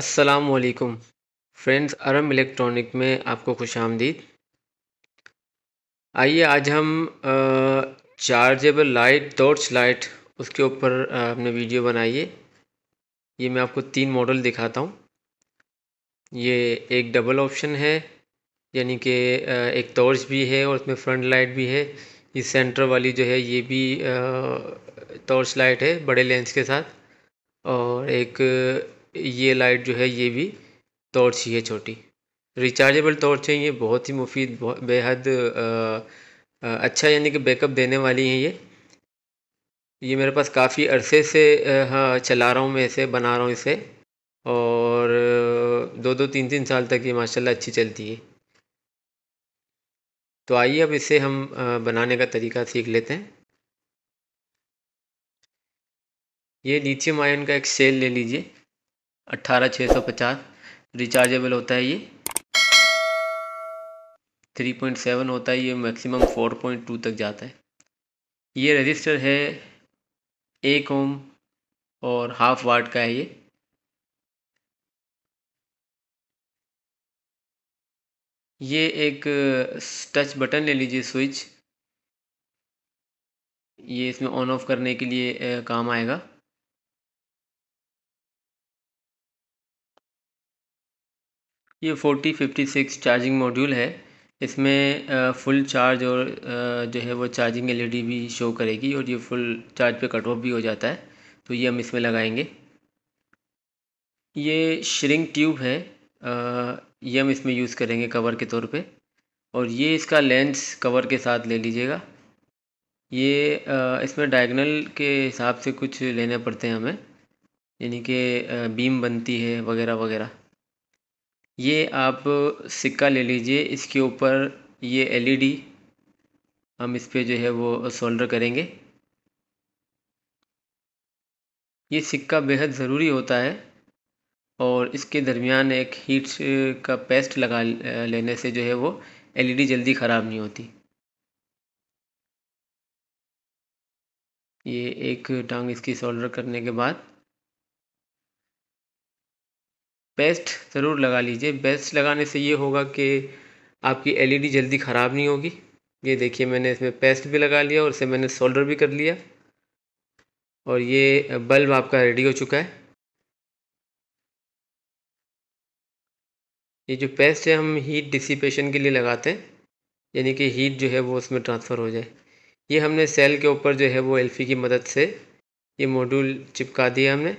असलकम friends अरम electronic में आपको खुश आमदीद आइए आज हम चार्जेबल लाइट टॉर्च लाइट उसके ऊपर हमने वीडियो बनाई है ये मैं आपको तीन मॉडल दिखाता हूँ ये एक डबल ऑप्शन है यानी कि एक टॉर्च भी है और उसमें फ्रंट लाइट भी है ये सेंटर वाली जो है ये भी टॉर्च लाइट है बड़े लेंस के साथ और एक ये लाइट जो है ये भी टॉर्च ही है छोटी रिचार्जेबल टॉर्च है ये बहुत ही मुफीद बेहद अच्छा यानी कि बैकअप देने वाली है ये ये मेरे पास काफ़ी अरसे से हाँ चला रहा हूँ मैं इसे बना रहा हूँ इसे और दो दो तीन तीन साल तक ये माशाल्लाह अच्छी चलती है तो आइए अब इसे हम बनाने का तरीका सीख लेते हैं ये लिथियम आयन का एक सेल ले लीजिए अट्ठारह छः सौ पचास रिचार्जेबल होता है ये थ्री पॉइंट सेवन होता है ये मैक्सिमम फोर पॉइंट टू तक जाता है ये रजिस्टर है एक ओम और हाफ वाट का है ये ये एक टच बटन ले लीजिए स्विच ये इसमें ऑन ऑफ करने के लिए काम आएगा ये forty fifty six charging module है इसमें फुल चार्ज और जो है वो चार्जिंग एलईडी e भी शो करेगी और ये फुल चार्ज पे कट ऑफ भी हो जाता है तो ये हम इसमें लगाएंगे ये श्रिंक ट्यूब है ये हम इसमें यूज़ करेंगे कवर के तौर पे और ये इसका लेंस कवर के साथ ले लीजिएगा ये इसमें डायगनल के हिसाब से कुछ लेने पड़ते हैं हमें यानी कि बीम बनती है वगैरह वगैरह ये आप सिक्का ले लीजिए इसके ऊपर ये एलईडी e हम इस पर जो है वो सोल्डर करेंगे ये सिक्का बेहद ज़रूरी होता है और इसके दरमियान एक हीट का पेस्ट लगा लेने से जो है वो एलईडी e जल्दी ख़राब नहीं होती ये एक टांग इसकी सोल्डर करने के बाद पेस्ट ज़रूर लगा लीजिए पेस्ट लगाने से ये होगा कि आपकी एल ई डी जल्दी ख़राब नहीं होगी ये देखिए मैंने इसमें पेस्ट भी लगा लिया और इसे मैंने सोल्डर भी कर लिया और ये बल्ब आपका रेडी हो चुका है ये जो पेस्ट है हम हीट डिसिपेशन के लिए लगाते हैं यानी कि हीट जो है वो उसमें ट्रांसफ़र हो जाए ये हमने सेल के ऊपर जो है वो एल्फी की मदद से ये मॉड्यूल चिपका दिया हमने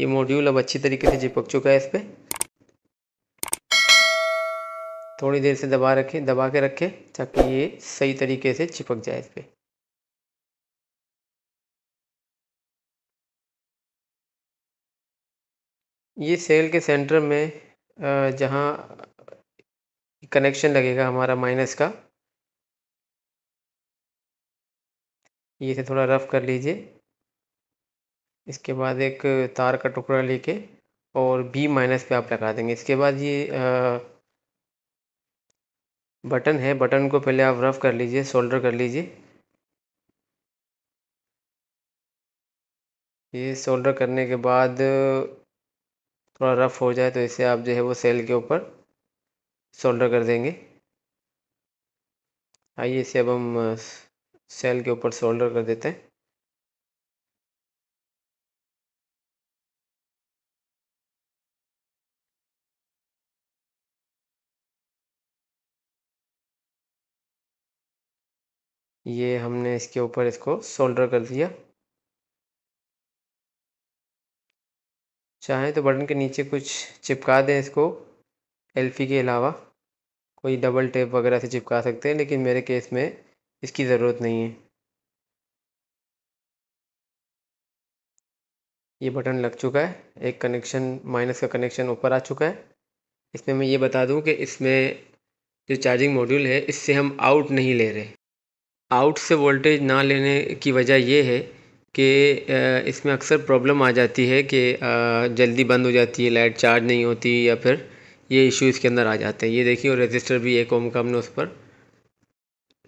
ये मॉड्यूल अब अच्छी तरीके से चिपक चुका है इस पर थोड़ी देर से दबा रखें दबा के रखें ताकि ये सही तरीके से चिपक जाए इस पर ये सेल के सेंटर में जहाँ कनेक्शन लगेगा हमारा माइनस का ये से थोड़ा रफ कर लीजिए इसके बाद एक तार का टुकड़ा लेके और बी माइनस पे आप लगा देंगे इसके बाद ये आ, बटन है बटन को पहले आप रफ कर लीजिए सोल्डर कर लीजिए ये सोल्डर करने के बाद थोड़ा रफ हो जाए तो इसे आप जो है वो सेल के ऊपर सोल्डर कर देंगे आइए इसे अब हम सेल के ऊपर सोल्डर कर देते हैं ये हमने इसके ऊपर इसको सोल्डर कर दिया चाहें तो बटन के नीचे कुछ चिपका दें इसको एल्फी के अलावा कोई डबल टेप वगैरह से चिपका सकते हैं लेकिन मेरे केस में इसकी ज़रूरत नहीं है ये बटन लग चुका है एक कनेक्शन माइनस का कनेक्शन ऊपर आ चुका है इसमें मैं ये बता दूं कि इसमें जो चार्जिंग मॉड्यूल है इससे हम आउट नहीं ले रहे आउट से वोल्टेज ना लेने की वजह यह है कि इसमें अक्सर प्रॉब्लम आ जाती है कि जल्दी बंद हो जाती है लाइट चार्ज नहीं होती या फिर ये इश्यू इसके अंदर आ जाते हैं ये देखिए और रजिस्टर भी एक ओम का हमने उस पर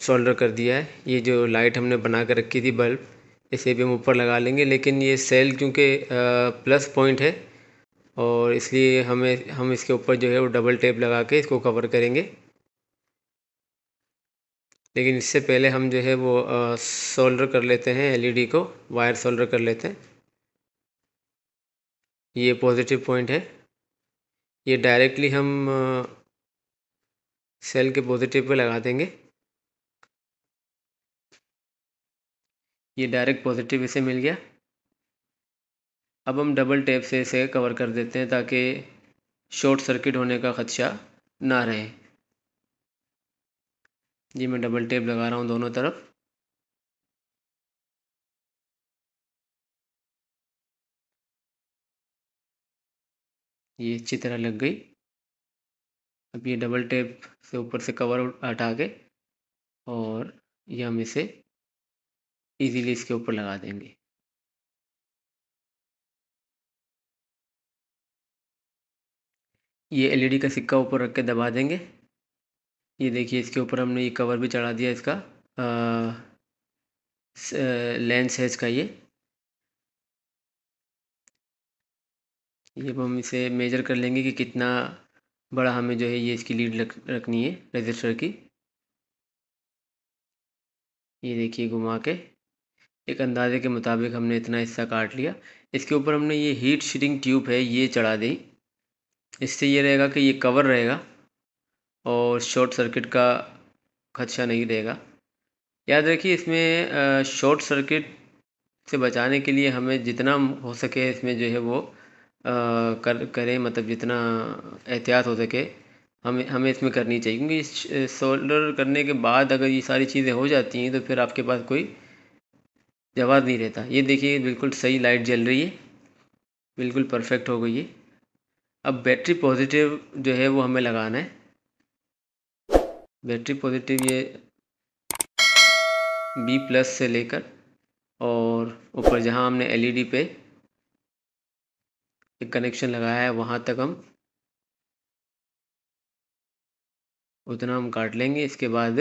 सोल्डर कर दिया है ये जो लाइट हमने बना कर रखी थी बल्ब इसे भी हम ऊपर लगा लेंगे लेकिन ये सेल क्योंकि प्लस पॉइंट है और इसलिए हमें हम इसके ऊपर जो है वो डबल टेप लगा के इसको कवर करेंगे लेकिन इससे पहले हम जो है वो सोल्डर कर लेते हैं एलईडी e को वायर सोल्डर कर लेते हैं ये पॉजिटिव पॉइंट है ये डायरेक्टली हम सेल के पॉजिटिव पे लगा देंगे ये डायरेक्ट पॉजिटिव इसे मिल गया अब हम डबल टेप से इसे कवर कर देते हैं ताकि शॉर्ट सर्किट होने का ख़दशा ना रहे जी मैं डबल टेप लगा रहा हूँ दोनों तरफ ये अच्छी तरह लग गई अब ये डबल टेप से ऊपर से कवर हटा के और ये हम इसे इजीली इसके ऊपर लगा देंगे ये एलईडी e का सिक्का ऊपर रख के दबा देंगे ये देखिए इसके ऊपर हमने ये कवर भी चढ़ा दिया इसका लेंस है इसका ये ये हम इसे मेजर कर लेंगे कि कितना बड़ा हमें जो है ये इसकी लीड रखनी है रजिस्टर की ये देखिए घुमा के एक अंदाजे के मुताबिक हमने इतना हिस्सा काट लिया इसके ऊपर हमने ये हीट शीटिंग ट्यूब है ये चढ़ा दी इससे ये रहेगा कि ये कवर रहेगा और शॉर्ट सर्किट का खदशा नहीं रहेगा याद रखिए इसमें शॉर्ट सर्किट से बचाने के लिए हमें जितना हो सके इसमें जो है वो कर करें मतलब जितना एहतियात हो सके हमें हमें इसमें करनी चाहिए क्योंकि सोल्डर करने के बाद अगर ये सारी चीज़ें हो जाती हैं तो फिर आपके पास कोई जवाब नहीं रहता ये देखिए बिल्कुल सही लाइट जल रही है बिल्कुल परफेक्ट हो गई है अब बैटरी पॉजिटिव जो है वो हमें लगाना है बैटरी पॉजिटिव ये बी प्लस से लेकर और ऊपर जहाँ हमने एलईडी e पे एक कनेक्शन लगाया है वहाँ तक हम उतना हम काट लेंगे इसके बाद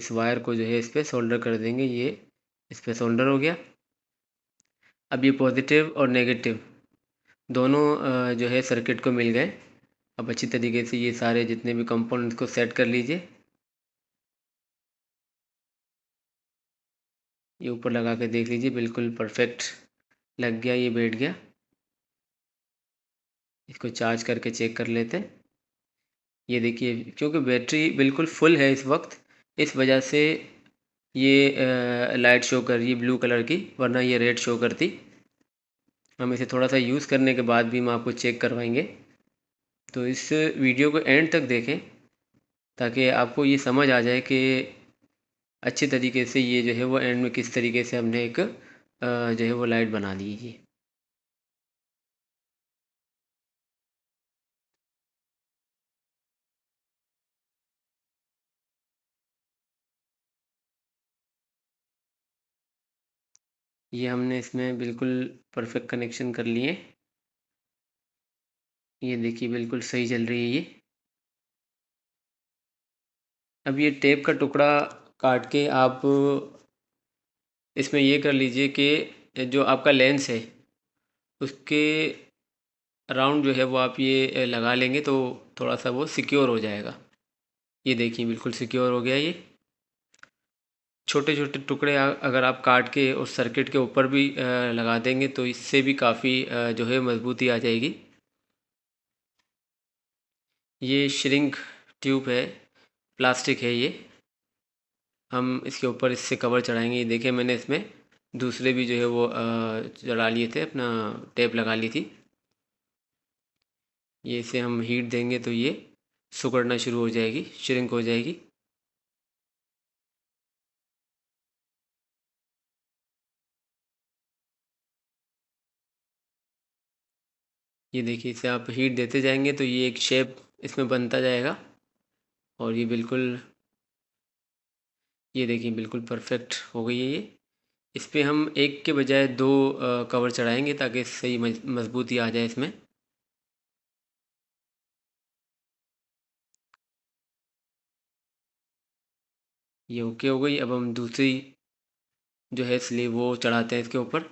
इस वायर को जो है इस पर सोल्डर कर देंगे ये इस पर सोल्डर हो गया अब ये पॉजिटिव और नेगेटिव दोनों जो है सर्किट को मिल गए अब अच्छी तरीके से ये सारे जितने भी कंपोनेंट्स को सेट कर लीजिए ये ऊपर लगा के देख लीजिए बिल्कुल परफेक्ट लग गया ये बैठ गया इसको चार्ज करके चेक कर लेते हैं ये देखिए क्योंकि बैटरी बिल्कुल फुल है इस वक्त इस वजह से ये लाइट शो कर रही है ब्लू कलर की वरना ये रेड शो करती हम इसे थोड़ा सा यूज़ करने के बाद भी हम आपको चेक करवाएंगे तो इस वीडियो को एंड तक देखें ताकि आपको ये समझ आ जाए कि अच्छे तरीके से ये जो है वो एंड में किस तरीके से हमने एक जो है वो लाइट बना ली है ये हमने इसमें बिल्कुल परफेक्ट कनेक्शन कर लिए ये देखिए बिल्कुल सही चल रही है ये अब ये टेप का टुकड़ा काट के आप इसमें ये कर लीजिए कि जो आपका लेंस है उसके राउंड जो है वो आप ये लगा लेंगे तो थोड़ा सा वो सिक्योर हो जाएगा ये देखिए बिल्कुल सिक्योर हो गया ये छोटे छोटे टुकड़े अगर आप काट के और सर्किट के ऊपर भी लगा देंगे तो इससे भी काफ़ी जो है मजबूती आ जाएगी ये श्रिंक ट्यूब है प्लास्टिक है ये हम इसके ऊपर इससे कवर चढ़ाएंगे ये देखें मैंने इसमें दूसरे भी जो है वो चढ़ा लिए थे अपना टेप लगा ली थी ये इसे हम हीट देंगे तो ये सुकड़ना शुरू हो जाएगी श्रिंक हो जाएगी ये देखिए इसे आप हीट देते जाएंगे तो ये एक शेप इसमें बनता जाएगा और ये बिल्कुल ये देखिए बिल्कुल परफेक्ट हो गई है ये इस पर हम एक के बजाय दो कवर चढ़ाएंगे ताकि सही मजबूती आ जाए इसमें ये ओके हो गई अब हम दूसरी जो है स्लीव वो चढ़ाते हैं इसके ऊपर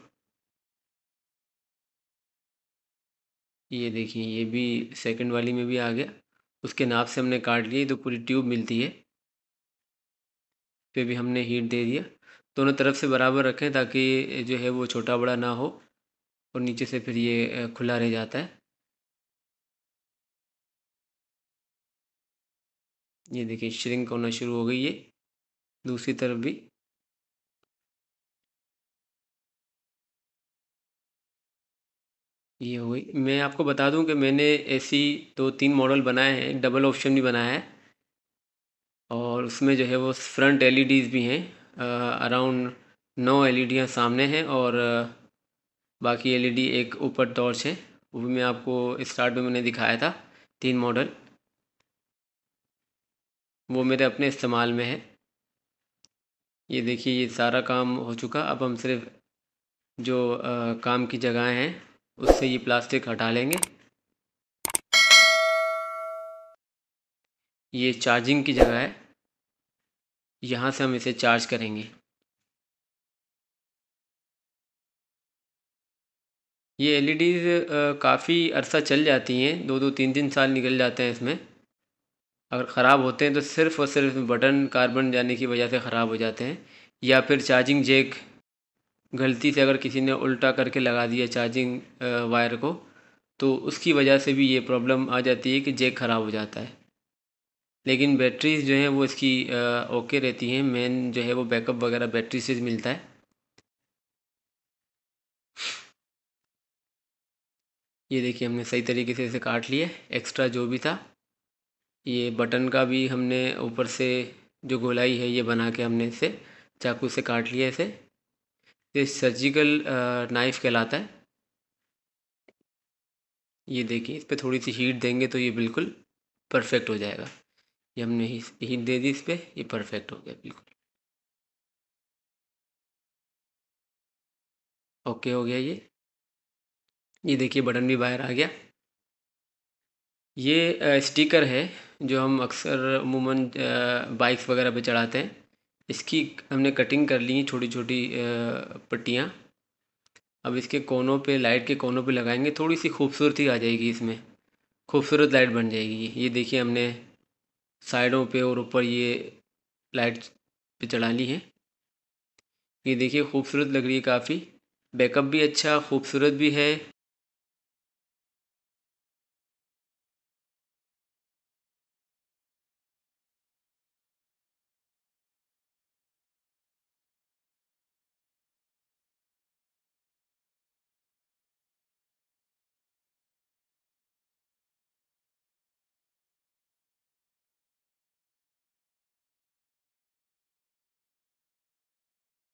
ये देखिए ये भी सेकंड वाली में भी आ गया उसके नाप से हमने काट लिए तो पूरी ट्यूब मिलती है पे भी हमने हीट दे दिया दोनों तरफ से बराबर रखें ताकि जो है वो छोटा बड़ा ना हो और नीचे से फिर ये खुला रह जाता है ये देखिए श्रिंक होना शुरू हो गई है दूसरी तरफ भी ये गई मैं आपको बता दूं कि मैंने ऐसी दो तीन मॉडल बनाए हैं एक डबल ऑप्शन भी बनाया है और उसमें जो है वो फ्रंट एलईडीज़ भी हैं अराउंड नौ एलईडियाँ सामने हैं और बाकी एलईडी एक ऊपर टॉर्च है वो भी मैं आपको स्टार्ट में मैंने दिखाया था तीन मॉडल वो मेरे अपने इस्तेमाल में है ये देखिए ये सारा काम हो चुका अब हम सिर्फ जो आ, काम की जगह हैं उससे ये प्लास्टिक हटा लेंगे ये चार्जिंग की जगह है यहाँ से हम इसे चार्ज करेंगे ये एल काफ़ी अरसा चल जाती हैं दो दो तीन तीन साल निकल जाते हैं इसमें अगर ख़राब होते हैं तो सिर्फ और सिर्फ बटन कार्बन जाने की वजह से ख़राब हो जाते हैं या फिर चार्जिंग जेक गलती से अगर किसी ने उल्टा करके लगा दिया चार्जिंग वायर को तो उसकी वजह से भी ये प्रॉब्लम आ जाती है कि जेक ख़राब हो जाता है लेकिन बैटरीज जो हैं वो इसकी ओके रहती हैं मेन जो है वो बैकअप वगैरह बैटरी से मिलता है ये देखिए हमने सही तरीके से इसे काट लिया एक्स्ट्रा जो भी था ये बटन का भी हमने ऊपर से जो गोलाई है ये बना के हमने इसे चाकू से काट लिया इसे ये सर्जिकल नाइफ़ कहलाता है ये देखिए इस पर थोड़ी सी हीट देंगे तो ये बिल्कुल परफेक्ट हो जाएगा ये हमने हीट दे दी इस पर ये परफेक्ट हो गया बिल्कुल ओके हो गया ये ये देखिए बटन भी बाहर आ गया ये स्टिकर है जो हम अक्सर अमूमन बाइक्स वगैरह पे चढ़ाते हैं इसकी हमने कटिंग कर ली है छोटी छोटी पट्टियाँ अब इसके कोनों पे लाइट के कोनों पे लगाएंगे थोड़ी सी खूबसूरती आ जाएगी इसमें खूबसूरत लाइट बन जाएगी ये देखिए हमने साइडों पे और ऊपर ये लाइट पे चढ़ा ली है ये देखिए खूबसूरत लग रही है काफ़ी बैकअप भी अच्छा खूबसूरत भी है